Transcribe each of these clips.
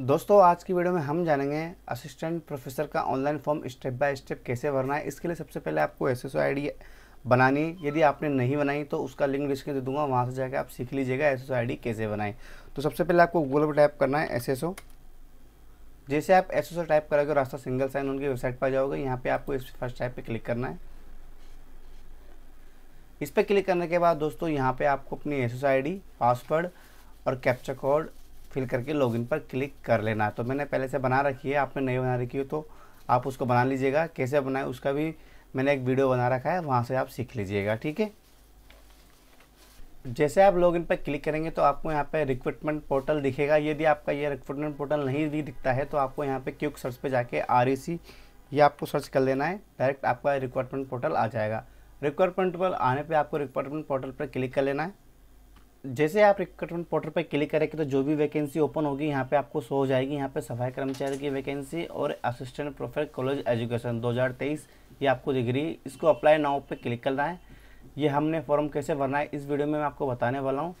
दोस्तों आज की वीडियो में हम जानेंगे असिस्टेंट प्रोफेसर का online form step by step कैसे भरना है इसके लिए सबसे पहले आपको एस एस बनानी यदि आपने नहीं बनाई तो उसका लिंक डिस्क्रिप्शन दे दूंगा वहाँ से जाकर आप सीख लीजिएगा एस एस कैसे बनाएं तो सबसे पहले आपको गूगल पर टाइप करना है एस जैसे आप एस टाइप करोगे रास्ता सिंगल साइन उनकी वेबसाइट पर जाओगे यहाँ पर आपको इस फर्स्ट टाइप पर क्लिक करना है इस पर क्लिक करने के बाद दोस्तों यहाँ पर आपको अपनी एस पासवर्ड और कैप्चर कोड फिल करके लॉगिन पर क्लिक कर लेना है तो मैंने पहले से बना रखी है आपने नहीं बना रखी हो तो आप उसको बना लीजिएगा कैसे बनाए उसका भी मैंने एक वीडियो बना रखा है वहाँ से आप सीख लीजिएगा ठीक है जैसे आप लॉगिन पर क्लिक करेंगे तो आपको यहाँ पर रिक्रूटमेंट पोर्टल दिखेगा यदि आपका ये रिक्रूटमेंट पोर्टल नहीं भी दिखता है तो आपको यहाँ पर क्यूक सर्च पर जाके आर ये आपको सर्च कर लेना है डायरेक्ट आपका रिक्वायरमेंट पोर्टल आ जाएगा रिक्वायरमेंट पोर्टल आने पे आपको रिक्वायरमेंट पोर्टल पर क्लिक कर लेना है जैसे आप रिक्रूटमेंट पोर्टल पर क्लिक करेंगे तो जो भी वैकेंसी ओपन होगी यहाँ पे आपको शो हो जाएगी यहाँ पे सफाई कर्मचारी की वैकेंसी और असिस्टेंट प्रोफेसर कॉलेज एजुकेशन 2023 ये आपको दिख रही है इसको अप्लाई नाउ पे क्लिक करना है ये हमने फॉर्म कैसे भरना है इस वीडियो में मैं आपको बताने वाला हूँ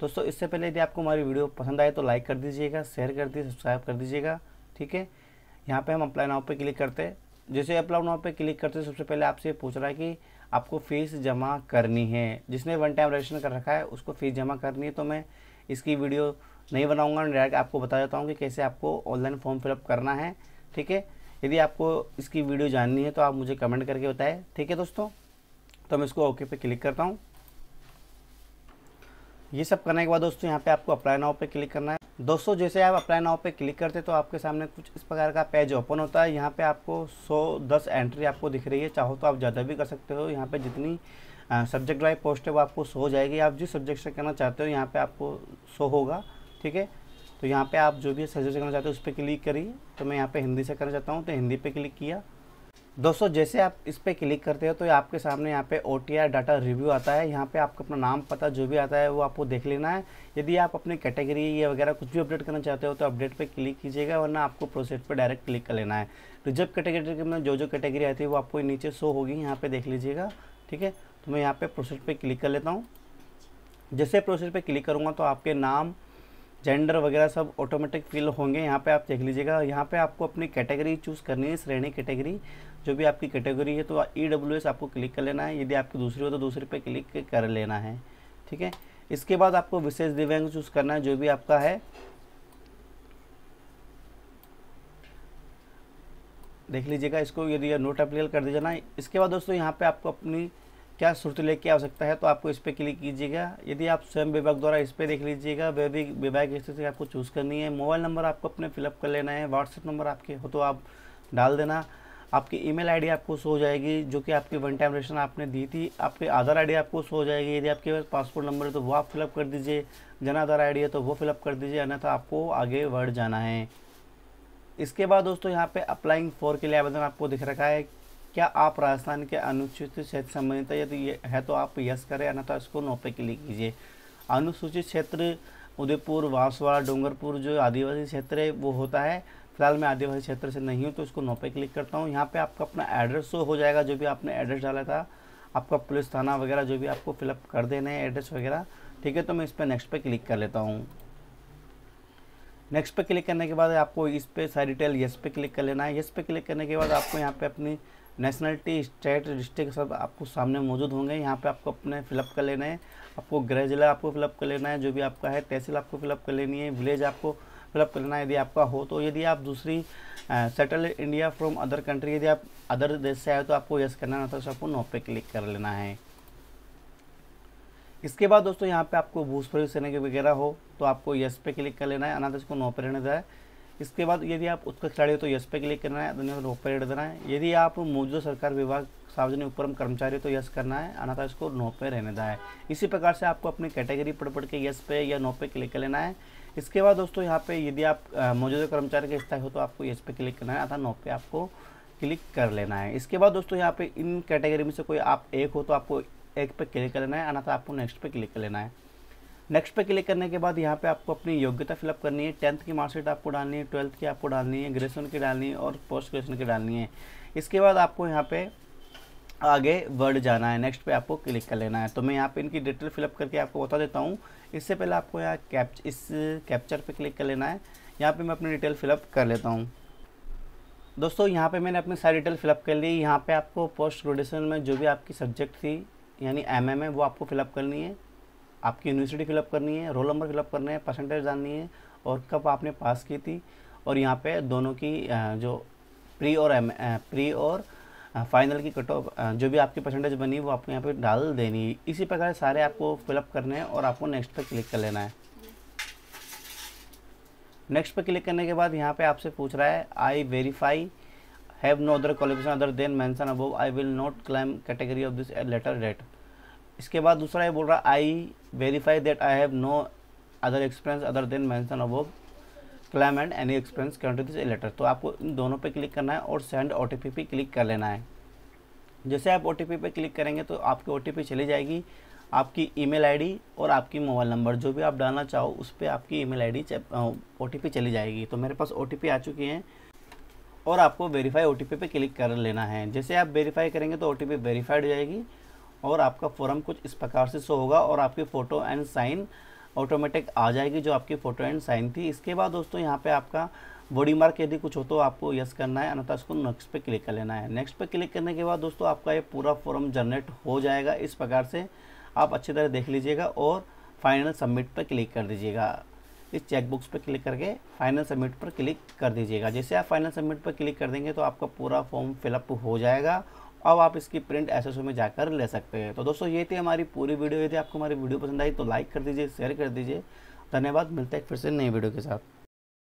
दोस्तों इससे पहले यदि आपको हमारी वीडियो पसंद आए तो लाइक कर दीजिएगा शेयर कर दीजिए सब्सक्राइब कर दीजिएगा ठीक है यहाँ पर हम अप्लाई नाव पर क्लिक करते हैं जैसे अप्लाई नाव पर क्लिक करते सबसे पहले आपसे पूछ रहा है कि आपको फ़ीस जमा करनी है जिसने वन टाइम रजिस्ट्रेशन कर रखा है उसको फ़ीस जमा करनी है तो मैं इसकी वीडियो नहीं बनाऊंगा डायरेक्ट आपको बता देता हूँ कि कैसे आपको ऑनलाइन फॉर्म फिलअप करना है ठीक है यदि आपको इसकी वीडियो जाननी है तो आप मुझे कमेंट करके बताएं ठीक है दोस्तों तो मैं इसको ओके पे क्लिक करता हूँ ये सब करने के बाद दोस्तों यहाँ पे आपको अप्लाई नाउ पे क्लिक करना है दोस्तों जैसे आप अप्लाई नाव पे क्लिक करते तो आपके सामने कुछ इस प्रकार का पेज ओपन होता है यहाँ पे आपको 110 एंट्री आपको दिख रही है चाहो तो आप ज़्यादा भी कर सकते हो यहाँ पे जितनी सब्जेक्ट वाइज पोस्ट है वो आपको शो हो जाएगी आप जिस सब्जेक्ट से करना चाहते हो यहाँ पे आपको शो होगा ठीक है तो यहाँ पर आप जो भी सब्जेक्ट करना चाहते हो उस पर क्लिक करिए तो मैं यहाँ पर हिंदी से करना चाहता हूँ तो हिंदी पर क्लिक किया दोस्तों जैसे आप इस पर क्लिक करते हो तो आपके सामने यहाँ पे ओ डाटा रिव्यू आता है यहाँ पे आपको अपना नाम पता जो भी आता है वो आपको देख लेना है यदि आप अपनी कैटेगरी या वगैरह कुछ भी अपडेट करना चाहते हो तो अपडेट पे क्लिक कीजिएगा वरना आपको प्रोसेस पे डायरेक्ट क्लिक कर लेना है तो जब कैटेगरी के मतलब जो जो कैटेगरी आती है वो आपको नीचे शो होगी यहाँ पर देख लीजिएगा ठीक है तो मैं यहाँ पर प्रोसेस पर क्लिक कर लेता हूँ जैसे प्रोसेस पर क्लिक करूँगा तो आपके नाम जेंडर वगैरह सब ऑटोमेटिक फिल होंगे यहाँ पे आप देख लीजिएगा यहाँ पे आपको अपनी कैटेगरी चूज़ करनी है श्रेणी कैटेगरी जो भी आपकी कैटेगरी है तो ई e आपको क्लिक कर लेना है यदि आपकी दूसरी हो तो दूसरे पे क्लिक कर लेना है ठीक है इसके बाद आपको विशेष दिव्यांग चूज़ करना है जो भी आपका है देख लीजिएगा इसको यदि नोट अप्लीकल कर दीजिए ना इसके बाद दोस्तों यहाँ पे आपको अपनी क्या सूत्र लेख की आवश्यकता है तो आपको इस पर क्लिक कीजिएगा यदि आप स्वयं विभाग द्वारा इस पर देख लीजिएगा भी विभाग की स्थिति आपको चूज़ करनी है मोबाइल नंबर आपको अपने फिलअप कर लेना है व्हाट्सएप नंबर आपके हो तो आप डाल देना आपकी ईमेल आईडी आपको शो हो जाएगी जो कि आपकी वन टाइम रेशन आपने दी थी आपके आधार आईडी आपको शो हो जाएगी यदि आपके पास पासपोर्ट नंबर है तो वो आप फिलअप कर दीजिए जन आधार आई है तो वो फिलअप कर दीजिए अन्यथा आपको आगे बढ़ जाना है इसके बाद दोस्तों यहाँ पे अप्लाइंग फॉर के लिए आवेदन आपको दिख रखा है क्या आप राजस्थान के अनुसूचित क्षेत्र संबंधित यदि है तो आप यस करें अन्यथा इसको नो पे क्लिक कीजिए अनुसूचित क्षेत्र उदयपुर बांसवाड़ा डूंगरपुर जो आदिवासी क्षेत्र है वो होता है फिलहाल मैं आदिवासी क्षेत्र से नहीं हूँ तो इसको नो पे क्लिक करता हूँ यहाँ पे आपका अपना एड्रेस शो हो जाएगा जो भी आपने एड्रेस डाला था आपका पुलिस थाना वगैरह जो भी आपको फिलअप कर देना है एड्रेस वगैरह ठीक है तो मैं इस पर नेक्स्ट पे क्लिक कर लेता हूँ नेक्स्ट पे क्लिक करने के बाद आपको इस पर सारी डिटेल यस पे क्लिक कर लेना है यस पे क्लिक करने के बाद आपको यहाँ पे अपनी नेशनलिटी स्टेट डिस्ट्रिक्ट सब आपको सामने मौजूद होंगे यहाँ पे आपको अपने फिलअप कर लेना है आपको गृह जिला आपको फिलअप कर लेना है जो भी आपका है तहसील आपको फिलअप कर लेनी है विलेज आपको फिलअप कर लेना है यदि आपका हो तो यदि आप दूसरी settle India from other country यदि आप अदर देश से आए तो आपको यस करना है तो आपको नो पे क्लिक कर लेना है इसके बाद दोस्तों यहाँ पे आपको भूस प्रयोग सेना वगैरह हो तो आपको यस पे क्लिक कर लेना है अनाथ को नौ पे रहने देना है इसके बाद यदि आप उत्कृष्ट खिलाड़ी हो तो यस पे क्लिक करना है अन्य रोक पर देना है यदि आप मौजूदा सरकार विभाग सार्वजनिक उपक्रम कर्मचारी तो यस करना है अनाथा इसको नो पे रहने देना है इसी प्रकार से आपको अपनी कैटेगरी पढ़ पढ़ के यस पे या नो पे क्लिक कर लेना है इसके बाद दोस्तों यहाँ पे यदि आप मौजूदा कर्मचारी के स्थायी हो तो आपको यस पे क्लिक करना है अथा नो पे आपको क्लिक कर लेना है इसके बाद दोस्तों यहाँ पे इन कैटेगरी में से कोई आप एक हो तो आपको एक पे क्लिक कर लेना है अनाथा आपको नेक्स्ट पे क्लिक कर लेना है नेक्स्ट पे क्लिक करने के बाद यहाँ पे आपको अपनी योग्यता फिलअप करनी है टेंथ की मार्कशीट आपको डालनी है ट्वेल्थ की आपको डालनी है ग्रेजुएशन की डालनी है और पोस्ट ग्रेजुएशन की डालनी है इसके बाद आपको यहाँ पे आगे वर्ड जाना है नेक्स्ट पे आपको क्लिक कर लेना है तो मैं यहाँ पे इनकी डिटेल फिलअप करके आपको बता देता हूँ इससे पहले आपको यहाँ कैप्च इस कैप्चर पर क्लिक कर लेना है यहाँ पर मैं अपनी डिटेल फिलअप कर लेता हूँ दोस्तों यहाँ पर मैंने अपनी सारी डिटेल फिलअप कर ली यहाँ पर आपको पोस्ट ग्रेजुएशन में जो भी आपकी सब्जेक्ट थी यानी एम है वो आपको फिलअप करनी है आपकी यूनिवर्सिटी फिलअप करनी है रोल नंबर फिलअप करना है परसेंटेज जाननी है और कब आपने पास की थी और यहाँ पे दोनों की जो प्री और एम प्री और फाइनल की कट ऑफ जो भी आपकी परसेंटेज बनी वो आपको यहाँ पे डाल देनी है इसी प्रकार सारे आपको फिलअप करने हैं और आपको नेक्स्ट पे क्लिक कर लेना है नेक्स्ट पे क्लिक करने के बाद यहाँ पे आपसे पूछ रहा है I verify have no other qualification other than mention above I will not claim category of this letter date इसके बाद दूसरा ये बोल रहा I verify that I have no other experience other than mention above claim and any experience country this letter तो आपको इन दोनों पे क्लिक करना है और सेंड ओ टी पे क्लिक कर लेना है जैसे आप ओ टी पे क्लिक करेंगे तो आपकी ओ टी चली जाएगी आपकी ईमेल आईडी और आपकी मोबाइल नंबर जो भी आप डालना चाहो उस पर आपकी ईमेल आईडी ओ टी चली जाएगी तो मेरे पास ओ आ चुकी है और आपको वेरीफाई ओ पे क्लिक कर लेना है जैसे आप वेरीफाई करेंगे तो ओ टी वेरीफाइड जाएगी और आपका फॉर्म कुछ इस प्रकार से शो होगा और आपकी फ़ोटो एंड साइन ऑटोमेटिक आ जाएगी जो आपकी फ़ोटो एंड साइन थी इसके बाद दोस्तों यहाँ पे आपका बॉडी मार्क यदि कुछ हो तो आपको यस करना है अन्यथा इसको नेक्स्ट पे क्लिक कर लेना है नेक्स्ट पे क्लिक करने के बाद दोस्तों आपका ये पूरा फॉर्म जनरेट हो जाएगा इस प्रकार से आप अच्छी तरह देख लीजिएगा और फाइनल सबमिट पर क्लिक कर दीजिएगा इस चेकबुक्स पर क्लिक करके फाइनल सबमिट पर क्लिक कर दीजिएगा जैसे आप फाइनल सबमिट पर क्लिक कर देंगे तो आपका पूरा फॉर्म फिलअप हो जाएगा अब आप इसकी प्रिंट एस में जाकर ले सकते हैं तो दोस्तों ये थी हमारी पूरी वीडियो यदि आपको हमारी वीडियो पसंद आई तो लाइक कर दीजिए शेयर कर दीजिए धन्यवाद मिलते हैं फिर से नई वीडियो के साथ